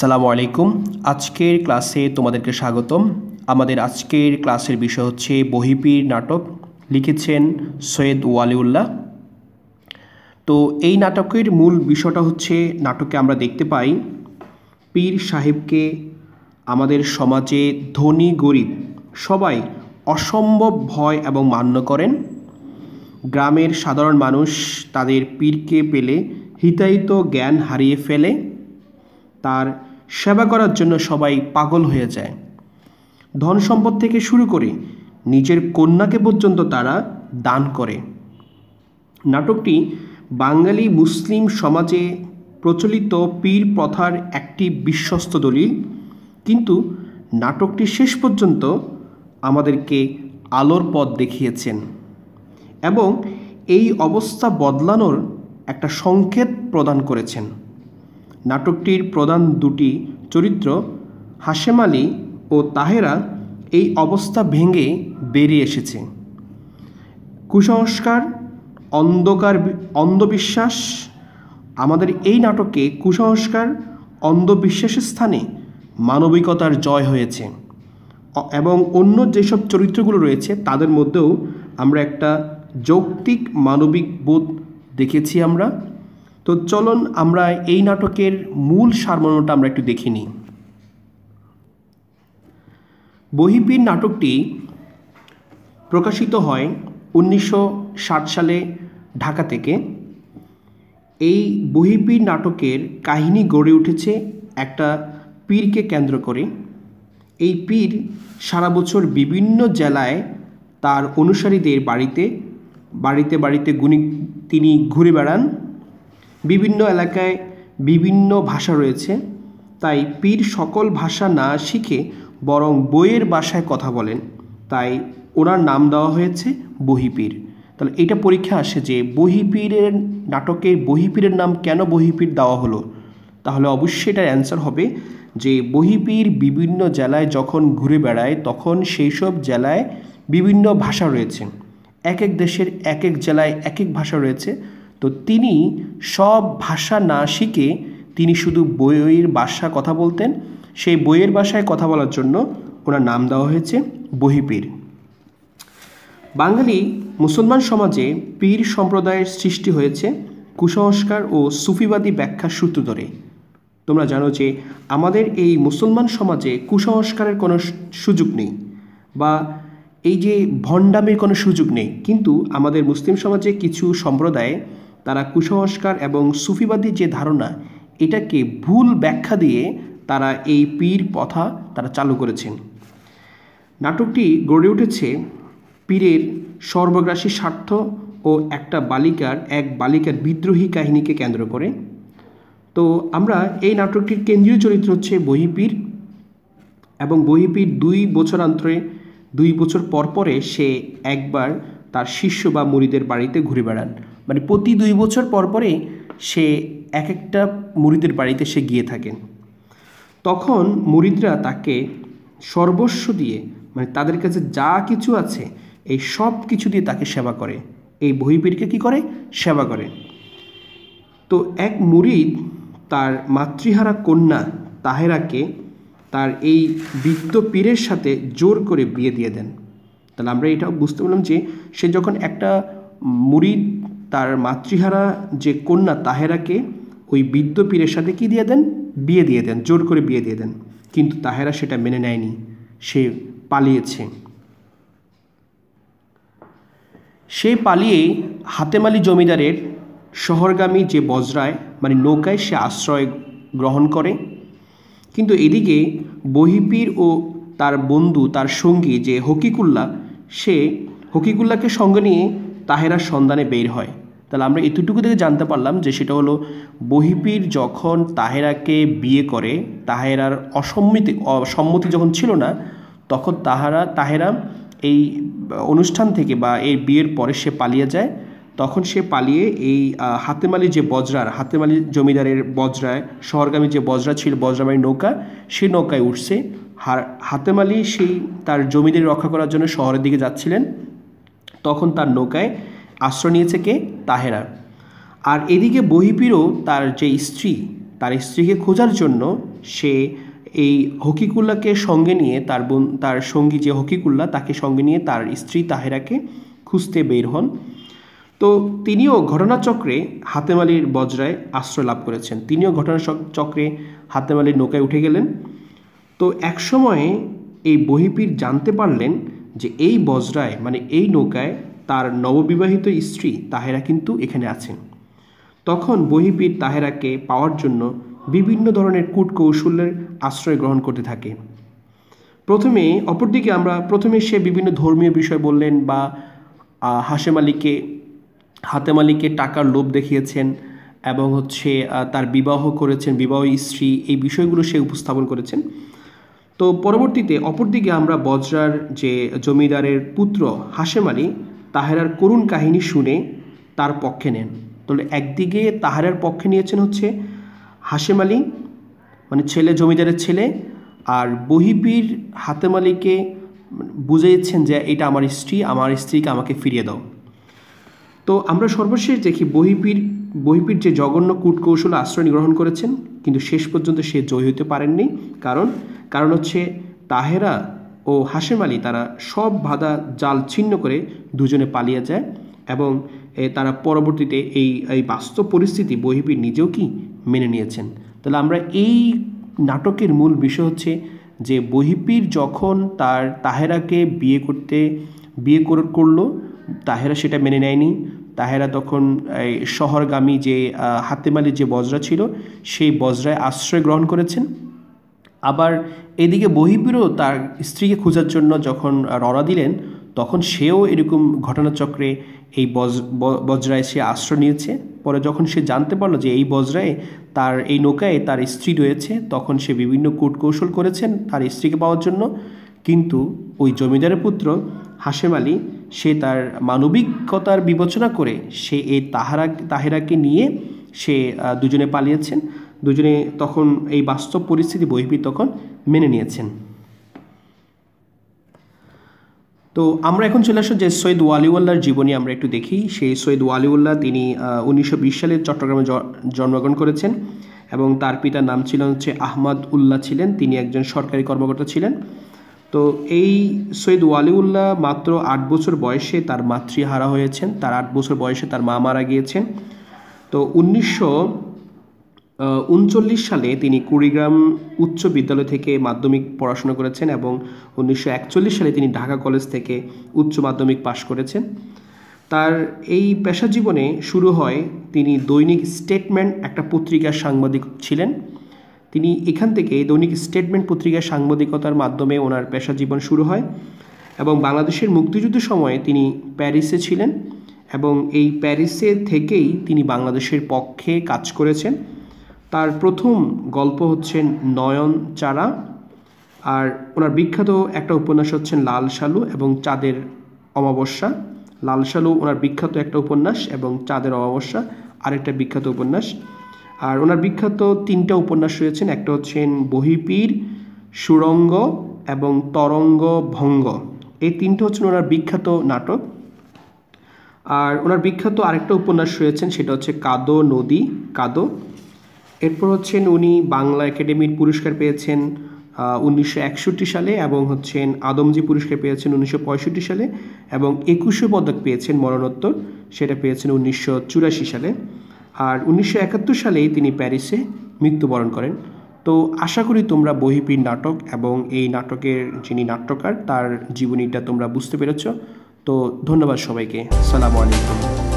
সালামু আলাইকুম আজকের ক্লাসে তোমাদেরকে স্বাগতম আমাদের আজকের ক্লাসের বিষয় হচ্ছে বহিপীর নাটক লিখেছেন সৈয়দ ওয়ালিউল্লাহ তো এই নাটকের মূল বিষয়টা হচ্ছে নাটকে আমরা দেখতে পাই পীর সাহেবকে আমাদের সমাজে ধনী গরিব সবাই অসম্ভব ভয় এবং মান্য করেন গ্রামের সাধারণ মানুষ তাদের পীরকে পেলে হিতায়িত জ্ঞান হারিয়ে ফেলে তার সেবা করার জন্য সবাই পাগল হয়ে যায় ধন সম্পদ থেকে শুরু করে নিজের কন্যাকে পর্যন্ত তারা দান করে নাটকটি বাঙালি মুসলিম সমাজে প্রচলিত পীর প্রথার একটি বিশ্বস্ত দলিল কিন্তু নাটকটি শেষ পর্যন্ত আমাদেরকে আলোর পথ দেখিয়েছেন এবং এই অবস্থা বদলানোর একটা সংকেত প্রদান করেছেন নাটকটির প্রধান দুটি চরিত্র হাশেম আলী ও তাহেরা এই অবস্থা ভেঙে বেরিয়ে এসেছে কুসংস্কার অন্ধকার অন্ধবিশ্বাস আমাদের এই নাটকে কুসংস্কার অন্ধবিশ্বাসের স্থানে মানবিকতার জয় হয়েছে এবং অন্য যেসব চরিত্রগুলো রয়েছে তাদের মধ্যেও আমরা একটা যৌক্তিক মানবিক বোধ দেখেছি আমরা তো চলুন আমরা এই নাটকের মূল সারমর্মটা আমরা একটু দেখে নিই বহিপীর নাটকটি প্রকাশিত হয় উনিশশো সালে ঢাকা থেকে এই বহিপীর নাটকের কাহিনী গড়ে উঠেছে একটা পীরকে কেন্দ্র করে এই পীর সারা বছর বিভিন্ন জেলায় তার অনুসারীদের বাড়িতে বাড়িতে বাড়িতে গুণী তিনি ঘুরে বেড়ান বিভিন্ন এলাকায় বিভিন্ন ভাষা রয়েছে তাই পীর সকল ভাষা না শিখে বরং বইয়ের বাসায় কথা বলেন তাই ওনার নাম দেওয়া হয়েছে বহিপীর তাহলে এটা পরীক্ষা আসে যে বহিপীরের নাটকে বহিপীরের নাম কেন বহিপীর দেওয়া হলো তাহলে অবশ্যই এটার অ্যান্সার হবে যে বহিপীর বিভিন্ন জেলায় যখন ঘুরে বেড়ায় তখন সেই সব জেলায় বিভিন্ন ভাষা রয়েছে এক এক দেশের এক এক জেলায় এক এক ভাষা রয়েছে তো তিনি সব ভাষা না শিখে তিনি শুধু বইয়ের বাসা কথা বলতেন সেই বইয়ের ভাষায় কথা বলার জন্য ওনার নাম দেওয়া হয়েছে বহিপীর বাঙালি মুসলমান সমাজে পীর সম্প্রদায়ের সৃষ্টি হয়েছে কুসংস্কার ও সুফিবাদী ব্যাখ্যার সূত্র ধরে তোমরা জানো যে আমাদের এই মুসলমান সমাজে কুসংস্কারের কোনো সুযোগ নেই বা এই যে ভণ্ডামের কোনো সুযোগ নেই কিন্তু আমাদের মুসলিম সমাজে কিছু সম্প্রদায় তারা কুসংস্কার এবং সুফিবাদী যে ধারণা এটাকে ভুল ব্যাখ্যা দিয়ে তারা এই পীর পথা তারা চালু করেছেন নাটকটি গড়ে উঠেছে পীরের সর্বগ্রাসী স্বার্থ ও একটা বালিকার এক বালিকার বিদ্রোহী কাহিনীকে কেন্দ্র করে তো আমরা এই নাটকটির কেন্দ্রীয় চরিত্র হচ্ছে বহিপীর এবং বহিপীর দুই বছর অন্তরে দুই বছর পর পরে সে একবার তার শিষ্য বা মুড়িদের বাড়িতে ঘুরে বেড়ান মানে প্রতি দুই বছর পর পরে সে এক একটা মুড়িদের বাড়িতে সে গিয়ে থাকেন তখন মুড়িদরা তাকে সর্বস্ব দিয়ে মানে তাদের কাছে যা কিছু আছে এই সব কিছু দিয়ে তাকে সেবা করে এই বহিপীরকে কি করে সেবা করে তো এক মুরিদ তার মাতৃহারা কন্যা তাহেরাকে তার এই বৃত্ত পীরের সাথে জোর করে বিয়ে দিয়ে দেন তাহলে আমরা এটাও বুঝতে পারলাম যে সে যখন একটা মুড়িদ তার মাতৃহারা যে কন্যা তাহেরাকে ওই বিদ্য পীরের সাথে কি দিয়ে দেন বিয়ে দিয়ে দেন জোর করে বিয়ে দিয়ে দেন কিন্তু তাহেরা সেটা মেনে নেয়নি সে পালিয়েছে সে পালিয়ে হাতেমালি জমিদারের শহরগামী যে বজরায় মানে নৌকায় সে আশ্রয় গ্রহণ করে কিন্তু এদিকে বহিপীর ও তার বন্ধু তার সঙ্গী যে হকিকুল্লা সে হকিকুল্লাকে সঙ্গে নিয়ে তাহেরার সন্ধানে বের হয় তাহলে আমরা এতটুকু থেকে জানতে পারলাম যে সেটা হলো বহিপীর যখন তাহেরাকে বিয়ে করে তাহেরার অসম্মতি সম্মতি যখন ছিল না তখন তাহারা তাহেরা এই অনুষ্ঠান থেকে বা এই বিয়ের পরে সে পালিয়ে যায় তখন সে পালিয়ে এই হাতেমালি যে বজরার হাতেমালি জমিদারের বজরায় শহরগামী যে বজরা ছিল বজরামাই নৌকা সে নৌকায় উঠছে হাতেমালি সেই তার জমিদের রক্ষা করার জন্য শহরের দিকে যাচ্ছিলেন তখন তার নৌকায় আশ্রয় নিয়েছে কে তাহেরা আর এদিকে বহিপিরও তার যে স্ত্রী তার স্ত্রীকে খোঁজার জন্য সে এই হকিকুল্লাকে সঙ্গে নিয়ে তার বোন তার সঙ্গী যে হকিকুল্লা তাকে সঙ্গে নিয়ে তার স্ত্রী তাহেরাকে খুঁজতে বের হন তো তিনিও ঘটনাচক্রে হাতেমালির বজ্রায় আশ্রয় লাভ করেছেন তিনিও ঘটনা চক্রে হাতেমালির নৌকায় উঠে গেলেন তো একসময়ে এই বহিপীর জানতে পারলেন যে এই বজরায় মানে এই নৌকায় তার নববিবাহিত স্ত্রী তাহেরা কিন্তু এখানে আছেন তখন বহিপীর তাহেরাকে পাওয়ার জন্য বিভিন্ন ধরনের কূটকৌশলের আশ্রয় গ্রহণ করতে থাকে প্রথমে অপরদিকে আমরা প্রথমে সে বিভিন্ন ধর্মীয় বিষয় বললেন বা হাসে আলীকে হাতে আলীকে টাকার লোভ দেখিয়েছেন এবং হচ্ছে তার বিবাহ করেছেন বিবাহ স্ত্রী এই বিষয়গুলো সে উপস্থাপন করেছেন তো পরবর্তীতে অপরদিকে আমরা বজ্রার যে জমিদারের পুত্র হাশেম আলী তাহেরার করুণ কাহিনী শুনে তার পক্ষে নেন তাহলে একদিকে তাহারার পক্ষে নিয়েছেন হচ্ছে হাশেম আলী মানে ছেলে জমিদারের ছেলে আর বহিপীর হাতেম আলীকে বুঝেছেন যে এটা আমার স্ত্রী আমার স্ত্রীকে আমাকে ফিরিয়ে দাও তো আমরা সর্বশেষ দেখি বহিপীর বহিপীর যে জঘন্য কূটকৌশলে আশ্রয় গ্রহণ করেছেন কিন্তু শেষ পর্যন্ত সে জয় হতে পারেননি কারণ কারণ হচ্ছে তাহেরা ও হাসেম আলী তারা সব বাধা জাল ছিন্ন করে দুজনে পালিয়ে যায় এবং তারা পরবর্তীতে এই এই বাস্তব পরিস্থিতি বহিবীর নিজেও কি মেনে নিয়েছেন তাহলে আমরা এই নাটকের মূল বিষয় হচ্ছে যে বহিপীর যখন তার তাহেরাকে বিয়ে করতে বিয়ে করলো তাহেরা সেটা মেনে নেয়নি তাহেরা তখন এই শহরগামী যে হাতেমালির যে বজরা ছিল সেই বজরায় আশ্রয় গ্রহণ করেছেন আবার এদিকে বহিবীরও তার স্ত্রীকে খোঁজার জন্য যখন রড়া দিলেন তখন সেও এরকম ঘটনাচক্রে এই বজ বজ্রায় সে আশ্রয় নিয়েছে পরে যখন সে জানতে পারলো যে এই বজ্রায় তার এই নৌকায় তার স্ত্রী রয়েছে তখন সে বিভিন্ন কৌশল করেছেন তার স্ত্রীকে পাওয়ার জন্য কিন্তু ওই জমিদারের পুত্র হাশেম আলী সে তার মানবিকতার বিবেচনা করে সে এই তাহারা তাহেরাকে নিয়ে সে দুজনে পালিয়েছেন দুজনে তখন এই বাস্তব পরিস্থিতি বহির্ভূত তখন মেনে নিয়েছেন তো আমরা এখন চলে আসো যে সৈয়দ ওয়ালিউল্লাহর জীবনী আমরা একটু দেখি সেই সৈয়দ ওয়ালিউল্লাহ তিনি উনিশশো সালে চট্টগ্রামে জন্মগ্রহণ করেছেন এবং তার পিতার নাম ছিল হচ্ছে আহমদ উল্লাহ ছিলেন তিনি একজন সরকারি কর্মকর্তা ছিলেন তো এই সৈয়দ ওয়ালিউল্লাহ মাত্র আট বছর বয়সে তার মাতৃহারা হয়েছেন তার আট বছর বয়সে তার মা মারা গিয়েছেন তো উনিশশো উনচল্লিশ সালে তিনি কুড়িগ্রাম উচ্চ বিদ্যালয় থেকে মাধ্যমিক পড়াশোনা করেছেন এবং উনিশশো সালে তিনি ঢাকা কলেজ থেকে উচ্চ মাধ্যমিক পাশ করেছেন তার এই পেশা জীবনে শুরু হয় তিনি দৈনিক স্টেটমেন্ট একটা পত্রিকার সাংবাদিক ছিলেন তিনি এখান থেকে দৈনিক স্টেটমেন্ট পত্রিকার সাংবাদিকতার মাধ্যমে ওনার পেশা জীবন শুরু হয় এবং বাংলাদেশের মুক্তিযুদ্ধের সময়ে তিনি প্যারিসে ছিলেন এবং এই প্যারিসে থেকেই তিনি বাংলাদেশের পক্ষে কাজ করেছেন তার প্রথম গল্প হচ্ছেন নয়ন চারা আর ওনার বিখ্যাত একটা উপন্যাস হচ্ছেন লাল সালু এবং চাঁদের অমাবস্যা লাল সালু ওনার বিখ্যাত একটা উপন্যাস এবং চাঁদের অমাবস্যা আরেকটা বিখ্যাত উপন্যাস আর ওনার বিখ্যাত তিনটা উপন্যাস রয়েছেন একটা হচ্ছেন বহিপীর সুরঙ্গ এবং তরঙ্গ ভঙ্গ এই তিনটা হচ্ছেন ওনার বিখ্যাত নাটক আর ওনার বিখ্যাত আরেকটা উপন্যাস রয়েছেন সেটা হচ্ছে কাদো নদী কাদো এরপর হচ্ছেন উনি বাংলা একাডেমির পুরস্কার পেয়েছেন উনিশশো সালে এবং হচ্ছেন আদমজি পুরস্কার পেয়েছেন উনিশশো সালে এবং একুশে পদক পেয়েছেন মরণোত্তর সেটা পেয়েছেন উনিশশো সালে আর উনিশশো সালেই তিনি প্যারিসে মৃত্যুবরণ করেন তো আশা করি তোমরা বহিপীর নাটক এবং এই নাটকের যিনি নাট্যকার তার জীবনীটা তোমরা বুঝতে পেরেছ তো ধন্যবাদ সবাইকে সালামু আলাইকুম